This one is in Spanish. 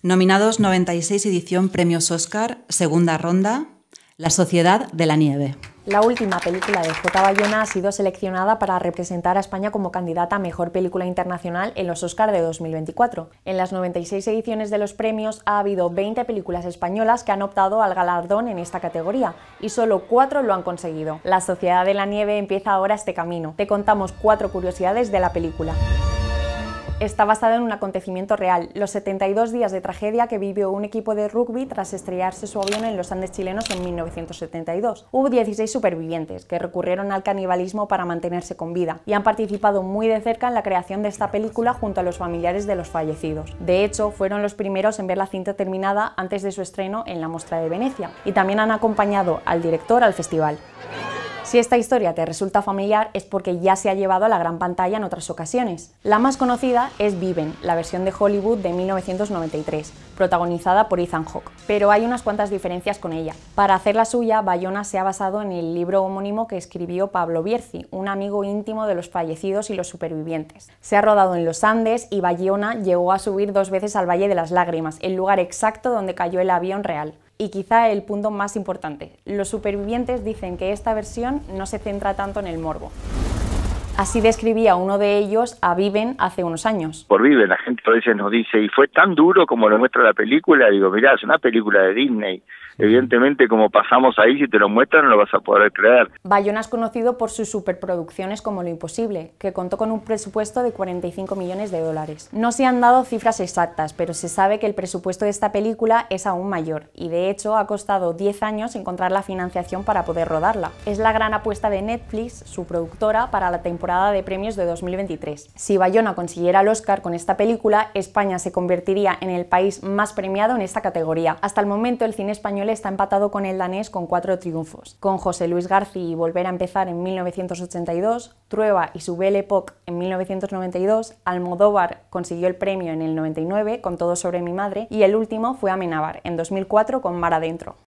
Nominados 96 edición Premios Oscar, segunda ronda, La Sociedad de la Nieve. La última película de J. Bayona ha sido seleccionada para representar a España como candidata a Mejor Película Internacional en los Oscar de 2024. En las 96 ediciones de los premios ha habido 20 películas españolas que han optado al galardón en esta categoría y solo 4 lo han conseguido. La Sociedad de la Nieve empieza ahora este camino. Te contamos 4 curiosidades de la película está basada en un acontecimiento real, los 72 días de tragedia que vivió un equipo de rugby tras estrellarse su avión en los Andes chilenos en 1972. Hubo 16 supervivientes que recurrieron al canibalismo para mantenerse con vida y han participado muy de cerca en la creación de esta película junto a los familiares de los fallecidos. De hecho, fueron los primeros en ver la cinta terminada antes de su estreno en la Mostra de Venecia y también han acompañado al director al festival. Si esta historia te resulta familiar es porque ya se ha llevado a la gran pantalla en otras ocasiones. La más conocida es Viven, la versión de Hollywood de 1993, protagonizada por Ethan Hawke, pero hay unas cuantas diferencias con ella. Para hacer la suya, Bayona se ha basado en el libro homónimo que escribió Pablo Bierzi, un amigo íntimo de los fallecidos y los supervivientes. Se ha rodado en los Andes y Bayona llegó a subir dos veces al Valle de las Lágrimas, el lugar exacto donde cayó el avión real y quizá el punto más importante, los supervivientes dicen que esta versión no se centra tanto en el morbo. Así describía uno de ellos a Viven hace unos años. Por Viven, la gente a veces nos dice, y fue tan duro como lo muestra la película. Digo, mirá, es una película de Disney. Evidentemente, como pasamos ahí, si te lo muestran, no lo vas a poder creer. Bayona es conocido por sus superproducciones como Lo Imposible, que contó con un presupuesto de 45 millones de dólares. No se han dado cifras exactas, pero se sabe que el presupuesto de esta película es aún mayor, y de hecho ha costado 10 años encontrar la financiación para poder rodarla. Es la gran apuesta de Netflix, su productora, para la temporada de premios de 2023. Si Bayona consiguiera el Oscar con esta película, España se convertiría en el país más premiado en esta categoría. Hasta el momento el cine español está empatado con el danés con cuatro triunfos, con José Luis García y Volver a empezar en 1982, Trueba y su Belle Époque en 1992, Almodóvar consiguió el premio en el 99 con Todo sobre mi madre y el último fue Amenábar en 2004 con Mar Adentro.